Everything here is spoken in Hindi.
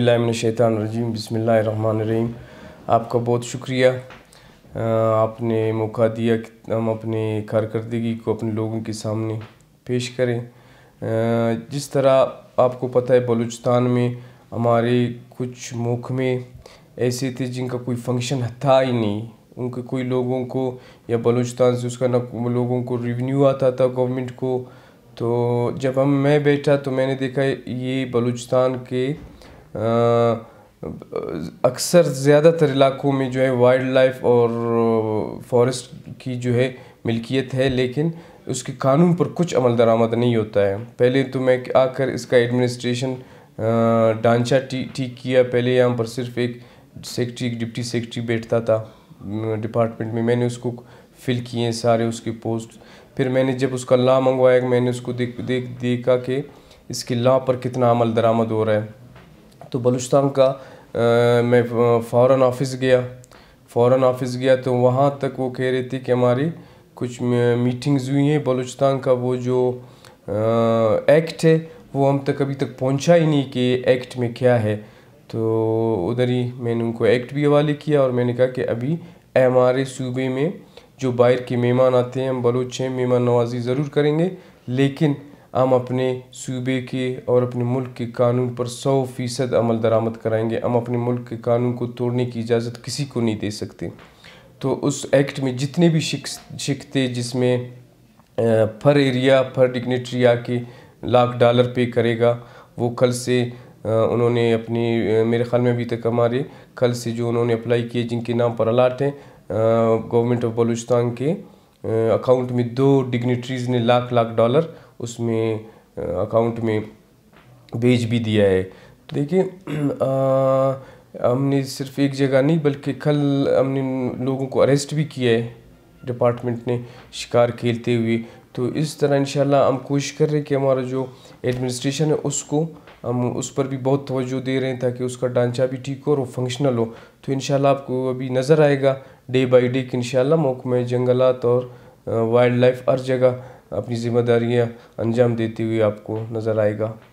रजीम बसमीम आपका बहुत शुक्रिया आपने मौका दिया कि हम अपने कारकर्दगी को अपने लोगों के सामने पेश करें जिस तरह आपको पता है बलूचिस्तान में हमारे कुछ में ऐसे थे जिनका कोई फंक्शन था ही नहीं उनके कोई लोगों को या बलूचिस्तान से उसका ना लोगों को रिवेन्यू आता था गवर्नमेंट को तो जब हम मैं बैठा तो मैंने देखा ये बलूचिस्तान के अक्सर ज़्यादातर इलाकों में जो है वाइल्ड लाइफ और फॉरेस्ट की जो है मिल्कियत है लेकिन उसके कानून पर कुछ अमल दरामद नहीं होता है पहले तो मैं आकर इसका एडमिनिस्ट्रेशन ढांचा ठीक किया पहले यहाँ पर सिर्फ एक सेक्रेटरी डिप्टी सेक्रेटरी बैठता था डिपार्टमेंट में मैंने उसको फिल किए सारे उसके पोस्ट फिर मैंने जब उसका ला मंगवाया मैंने उसको देख देख देखा कि इसके ला पर कितना अमल दरामद हो रहा है तो बलुचस्तान का आ, मैं फ़ौरन ऑफिस गया फ़ौरन ऑफिस गया तो वहाँ तक वो कह रही थी कि हमारी कुछ मीटिंग्स हुई हैं बलुचस्तान का वो जो आ, एक्ट है वो हम तक अभी तक पहुँचा ही नहीं कि एक्ट में क्या है तो उधर ही मैंने उनको एक्ट भी हवाले किया और मैंने कहा कि अभी हमारे सूबे में जो बाहर के मेहमान आते हैं हम बलोच हैं मेहमान नवाजी ज़रूर करेंगे लेकिन हम अपने सूबे के और अपने मुल्क के कानून पर सौ फ़ीसद अमल दरामद कराएंगे हम अपने मुल्क के कानून को तोड़ने की इजाज़त किसी को नहीं दे सकते तो उस एक्ट में जितने भी शिक थे जिसमें पर एरिया पर डिग्नेटरी आके लाख डॉलर पे करेगा वो कल से उन्होंने अपनी मेरे ख्याल में अभी तक हमारे कल से जो उन्होंने अप्लाई किए जिनके नाम पर अलाट हैं गवर्नमेंट ऑफ बलूचिस्तान के अकाउंट में दो डिग्नेटरीज़ ने लाख लाख डॉलर उसमें अकाउंट में भेज भी दिया है देखिए हमने सिर्फ एक जगह नहीं बल्कि कल हमने लोगों को अरेस्ट भी किया है डिपार्टमेंट ने शिकार खेलते हुए तो इस तरह इन हम कोशिश कर रहे हैं कि हमारा जो एडमिनिस्ट्रेशन है उसको हम उस पर भी बहुत तोज्जो दे रहे हैं ताकि उसका ढांचा भी ठीक हो और फंक्शनल हो तो इन आपको अभी नज़र आएगा डे बाई डे कि इन महकमे जंगलात और वाइल्ड लाइफ हर जगह अपनी ज़िम्मेदारियाँ अंजाम देते हुए आपको नज़र आएगा